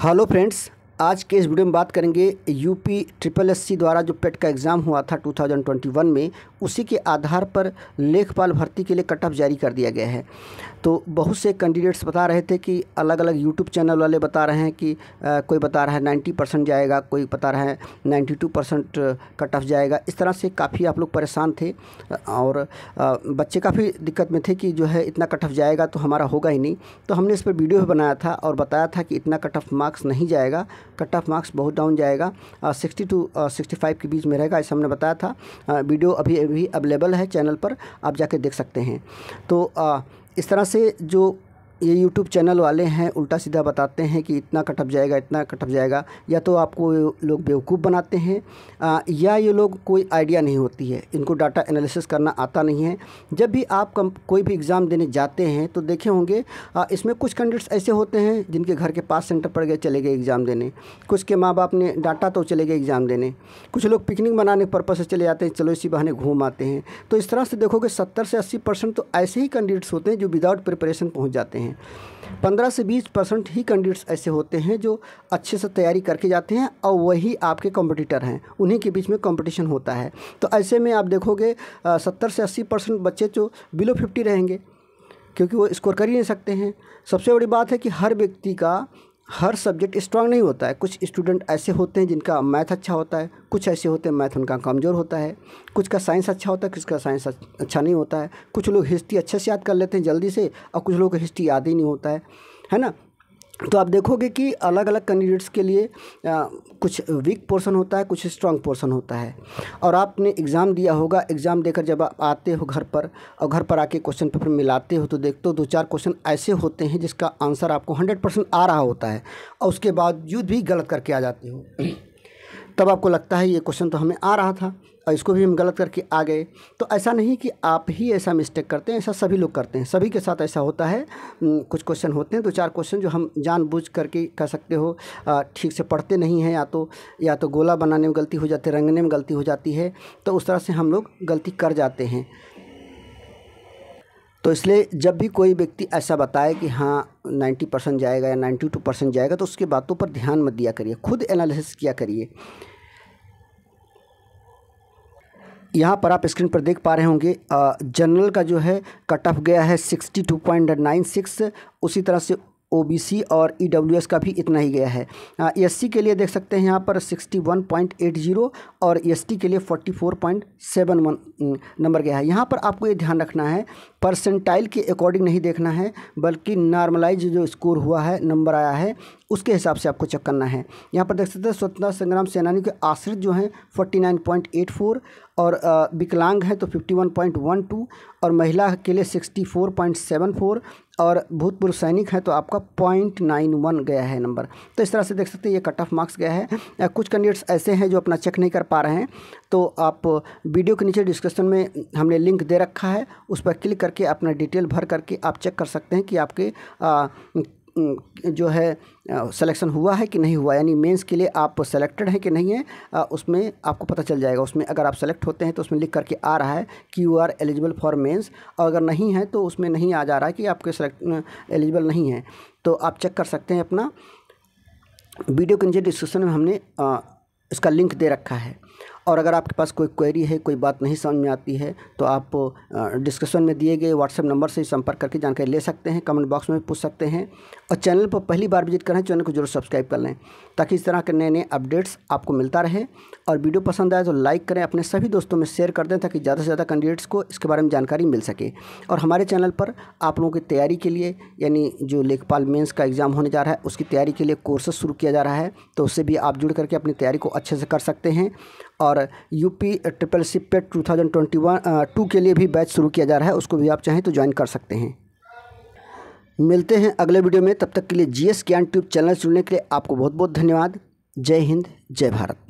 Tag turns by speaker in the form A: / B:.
A: hello friends आज के इस वीडियो में बात करेंगे यूपी ट्रिपल एस द्वारा जो पेट e का एग्ज़ाम हुआ था 2021 में उसी के आधार पर लेखपाल भर्ती के लिए कट ऑफ जारी कर दिया गया है तो बहुत से कैंडिडेट्स बता रहे थे कि अलग अलग यूट्यूब चैनल वाले बता रहे हैं कि आ, कोई बता रहा है 90 परसेंट जाएगा कोई बता रहा है 92 परसेंट कट ऑफ जाएगा इस तरह से काफ़ी आप लोग परेशान थे और आ, बच्चे काफ़ी दिक्कत में थे कि जो है इतना कट ऑफ जाएगा तो हमारा होगा ही नहीं तो हमने इस पर वीडियो भी बनाया था और बताया था कि इतना कट ऑफ मार्क्स नहीं जाएगा कट ऑफ मार्क्स बहुत डाउन जाएगा सिक्सटी टू सिक्सटी फाइव के बीच में रहेगा ऐसा हमने बताया था आ, वीडियो अभी अभी अवेलेबल है चैनल पर आप जाके देख सकते हैं तो आ, इस तरह से जो ये यूट्यूब चैनल वाले हैं उल्टा सीधा बताते हैं कि इतना कटअप जाएगा इतना कटअप जाएगा या तो आपको लोग बेवकूफ़ बनाते हैं आ, या ये लोग कोई आइडिया नहीं होती है इनको डाटा एनालिसिस करना आता नहीं है जब भी आप कम, कोई भी एग्ज़ाम देने जाते हैं तो देखे होंगे आ, इसमें कुछ कैंडिडेट्स ऐसे होते हैं जिनके घर के पास सेंटर पर गए चले गए एग्ज़ाम देने कुछ के माँ बाप ने डाटा तो चले गए एग्ज़ाम देने कुछ लोग पिकनिक मनाने पर्पज़ से चले जाते हैं चलो इसी बहाने घूम आते हैं तो इस तरह से देखोगे सत्तर से अस्सी तो ऐसे ही कैंडिडेट्स होते हैं जो विदाउट प्रिपरेशन पहुँच जाते हैं हैं पंद्रह से बीस परसेंट ही कैंडिडेट्स ऐसे होते हैं जो अच्छे से तैयारी करके जाते हैं और वही आपके कॉम्पिटिटर हैं उन्हीं के बीच में कॉम्पिटिशन होता है तो ऐसे में आप देखोगे सत्तर से अस्सी परसेंट बच्चे जो बिलो फिफ्टी रहेंगे क्योंकि वो स्कोर कर ही नहीं सकते हैं सबसे बड़ी बात है कि हर व्यक्ति का हर सब्जेक्ट स्ट्रांग नहीं होता है कुछ स्टूडेंट ऐसे होते हैं जिनका मैथ अच्छा होता है कुछ ऐसे होते हैं मैथ उनका कमज़ोर होता है कुछ का साइंस अच्छा होता है कुछ का साइंस अच्छा नहीं होता है कुछ लोग हिस्ट्री अच्छे से याद कर लेते हैं जल्दी से और कुछ लोग को हिस्ट्री याद ही नहीं होता है है ना तो आप देखोगे कि अलग अलग कैंडिडेट्स के लिए आ, कुछ वीक पोर्शन होता है कुछ स्ट्रॉन्ग पोर्शन होता है और आपने एग्ज़ाम दिया होगा एग्ज़ाम देकर जब आप आते हो घर पर और घर पर आके क्वेश्चन पेपर मिलाते हो तो देखते हो दो चार क्वेश्चन ऐसे होते हैं जिसका आंसर आपको हंड्रेड परसेंट आ रहा होता है और उसके बावजूद भी गलत करके आ जाते हो तब आपको लगता है ये क्वेश्चन तो हमें आ रहा था और इसको भी हम गलत करके आ गए तो ऐसा नहीं कि आप ही ऐसा मिस्टेक करते हैं ऐसा सभी लोग करते हैं सभी के साथ ऐसा होता है कुछ क्वेश्चन होते हैं दो चार क्वेश्चन जो हम जानबूझ करके कह सकते हो ठीक से पढ़ते नहीं हैं या तो या तो गोला बनाने में गलती हो जाती है रंगने में गलती हो जाती है तो उस तरह से हम लोग गलती कर जाते हैं तो इसलिए जब भी कोई व्यक्ति ऐसा बताए कि हाँ 90 परसेंट जाएगा या 92 परसेंट जाएगा तो उसके बातों पर ध्यान मत दिया करिए खुद एनालिसिस किया करिए यहाँ पर आप स्क्रीन पर देख पा रहे होंगे जनरल का जो है कट ऑफ गया है sixty two point nine six उसी तरह से ओबीसी और ईडब्ल्यूएस e का भी इतना ही गया है एससी के लिए देख सकते हैं यहाँ पर 61.80 और एसटी के लिए 44.71 नंबर गया है यहाँ पर आपको ये ध्यान रखना है परसेंटाइल के अकॉर्डिंग नहीं देखना है बल्कि नॉर्मलाइज जो स्कोर हुआ है नंबर आया है उसके हिसाब से आपको चेक करना है यहाँ पर देख सकते हैं स्वतंत्रता संग्राम सेनानी के आश्रित जो हैं forty nine point eight four और विकलांग हैं तो fifty one point one two और महिला के लिए sixty four point seven four और भूतपूर्व सैनिक हैं तो आपका पॉइंट नाइन वन गया है नंबर तो इस तरह से देख सकते हैं ये कट ऑफ मार्क्स गया है कुछ कैंडिडेट्स ऐसे हैं जो अपना चेक नहीं कर पा रहे हैं तो आप वीडियो के नीचे डिस्क्रिप्शन में हमने लिंक दे रखा है उस पर क्लिक करके अपना डिटेल भर करके आप चेक कर सकते हैं कि आपके जो है सिलेक्शन हुआ है कि नहीं हुआ यानी मेंस के लिए आप सेलेक्टेड हैं कि नहीं है उसमें आपको पता चल जाएगा उसमें अगर आप सेलेक्ट होते हैं तो उसमें लिख करके आ रहा है कि you are eligible for mains और अगर नहीं है तो उसमें नहीं आ जा रहा है कि आपके सेलेक्ट एलिजिबल नहीं है तो आप चेक कर सकते हैं अपना वीडियो के नीचे डिस्क्रिप्शन में हमने आ, इसका लिंक दे रखा है और अगर आपके पास कोई क्वेरी है कोई बात नहीं समझ में आती है तो आप डिस्क्रिप्शन में दिए गए व्हाट्सएप नंबर से संपर्क करके जानकारी ले सकते हैं कमेंट बॉक्स में पूछ सकते हैं और चैनल पर पहली बार विजिट करें चैनल को जरूर सब्सक्राइब कर लें ताकि इस तरह के नए नए अपडेट्स आपको मिलता रहे और वीडियो पसंद आए तो लाइक करें अपने सभी दोस्तों में शेयर कर दें ताकि ज़्यादा से ज़्यादा कैंडिडेट्स को इसके बारे में जानकारी मिल सके और हमारे चैनल पर आप लोगों की तैयारी के लिए यानी जो लेखपाल मेन्स का एग्ज़ाम होने जा रहा है उसकी तैयारी के लिए कोर्सेज शुरू किया जा रहा है तो उससे भी आप जुड़ करके अपनी तैयारी को अच्छे से कर सकते हैं और UP triple C PET two thousand twenty one two के लिए भी बैच शुरू किया जा रहा है उसको भी आप चाहें तो ज्वाइन कर सकते हैं मिलते हैं अगले वीडियो में तब तक के लिए G S Gyan tube channel सुनने के लिए आपको बहुत बहुत धन्यवाद जय हिंद जय भारत